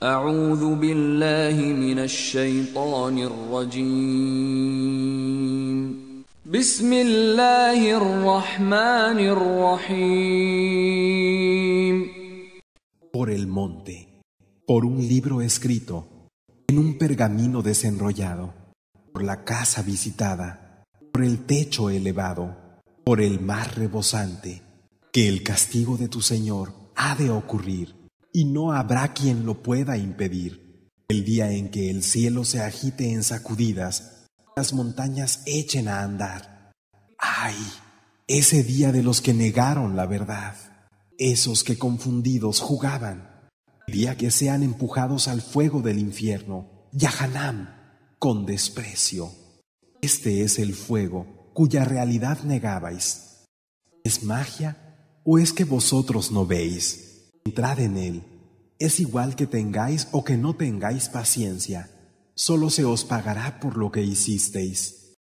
Por el monte, por un libro escrito, en un pergamino desenrollado, por la casa visitada, por el techo elevado, por el mar rebosante, que el castigo de tu Señor ha de ocurrir y no habrá quien lo pueda impedir. El día en que el cielo se agite en sacudidas, las montañas echen a andar. ¡Ay! Ese día de los que negaron la verdad, esos que confundidos jugaban, el día que sean empujados al fuego del infierno, Yahanam, con desprecio. Este es el fuego cuya realidad negabais. ¿Es magia o es que vosotros no veis? Entrad en él. Es igual que tengáis o que no tengáis paciencia. Solo se os pagará por lo que hicisteis.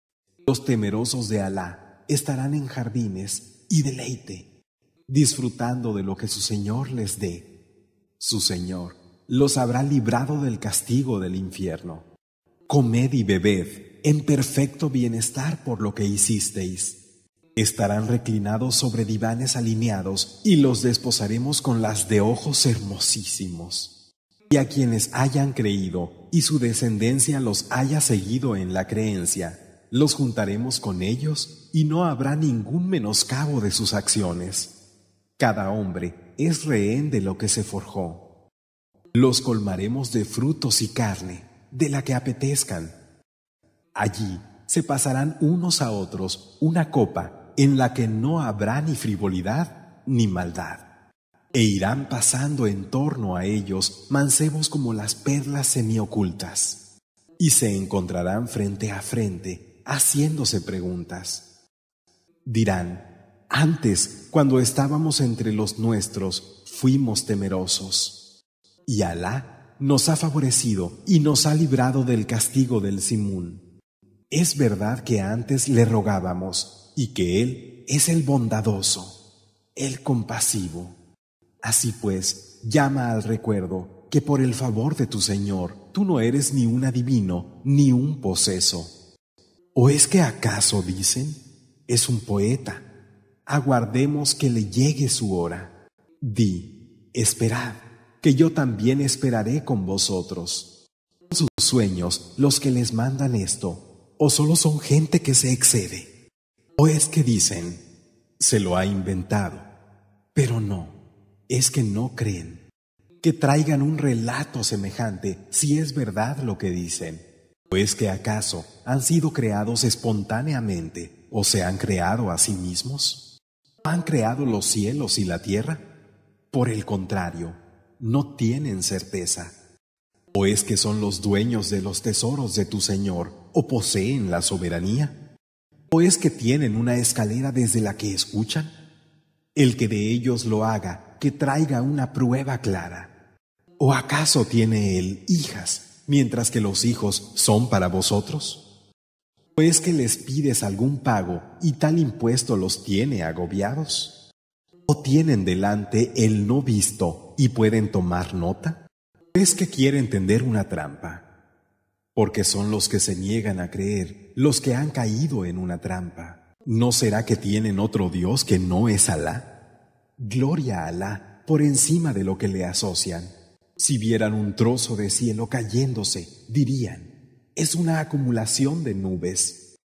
Los temerosos de Alá estarán en jardines y deleite, disfrutando de lo que su Señor les dé. Su Señor los habrá librado del castigo del infierno. Comed y bebed en perfecto bienestar por lo que hicisteis. Estarán reclinados sobre divanes alineados y los desposaremos con las de ojos hermosísimos. Y a quienes hayan creído y su descendencia los haya seguido en la creencia, los juntaremos con ellos y no habrá ningún menoscabo de sus acciones. Cada hombre es rehén de lo que se forjó. Los colmaremos de frutos y carne, de la que apetezcan. Allí se pasarán unos a otros una copa en la que no habrá ni frivolidad ni maldad. E irán pasando en torno a ellos mancebos como las perlas semiocultas. Y se encontrarán frente a frente, haciéndose preguntas. Dirán, antes, cuando estábamos entre los nuestros, fuimos temerosos. Y Alá nos ha favorecido y nos ha librado del castigo del Simún. Es verdad que antes le rogábamos y que Él es el bondadoso, el compasivo. Así pues, llama al recuerdo que por el favor de tu Señor tú no eres ni un adivino ni un poseso. ¿O es que acaso dicen, es un poeta? Aguardemos que le llegue su hora. Di, esperad, que yo también esperaré con vosotros. Sus sueños los que les mandan esto ¿O solo son gente que se excede? ¿O es que dicen, se lo ha inventado? Pero no, es que no creen. Que traigan un relato semejante si es verdad lo que dicen. ¿O es que acaso han sido creados espontáneamente o se han creado a sí mismos? ¿Han creado los cielos y la tierra? Por el contrario, no tienen certeza. ¿O es que son los dueños de los tesoros de tu Señor o poseen la soberanía? ¿O es que tienen una escalera desde la que escuchan? El que de ellos lo haga, que traiga una prueba clara. ¿O acaso tiene él hijas, mientras que los hijos son para vosotros? ¿O es que les pides algún pago y tal impuesto los tiene agobiados? ¿O tienen delante el no visto y pueden tomar nota? ¿O ¿Es que quieren tender una trampa? porque son los que se niegan a creer, los que han caído en una trampa. ¿No será que tienen otro Dios que no es Alá? Gloria a Alá por encima de lo que le asocian. Si vieran un trozo de cielo cayéndose, dirían, es una acumulación de nubes.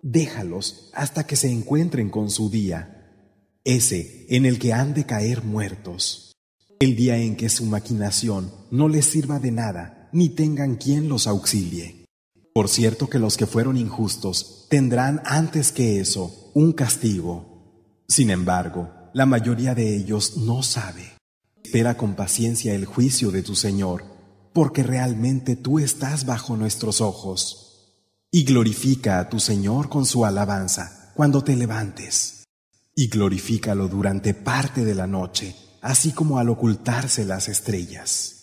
Déjalos hasta que se encuentren con su día, ese en el que han de caer muertos. El día en que su maquinación no les sirva de nada ni tengan quien los auxilie. Por cierto que los que fueron injustos tendrán antes que eso un castigo. Sin embargo, la mayoría de ellos no sabe. Espera con paciencia el juicio de tu Señor, porque realmente tú estás bajo nuestros ojos. Y glorifica a tu Señor con su alabanza cuando te levantes. Y glorifícalo durante parte de la noche, así como al ocultarse las estrellas.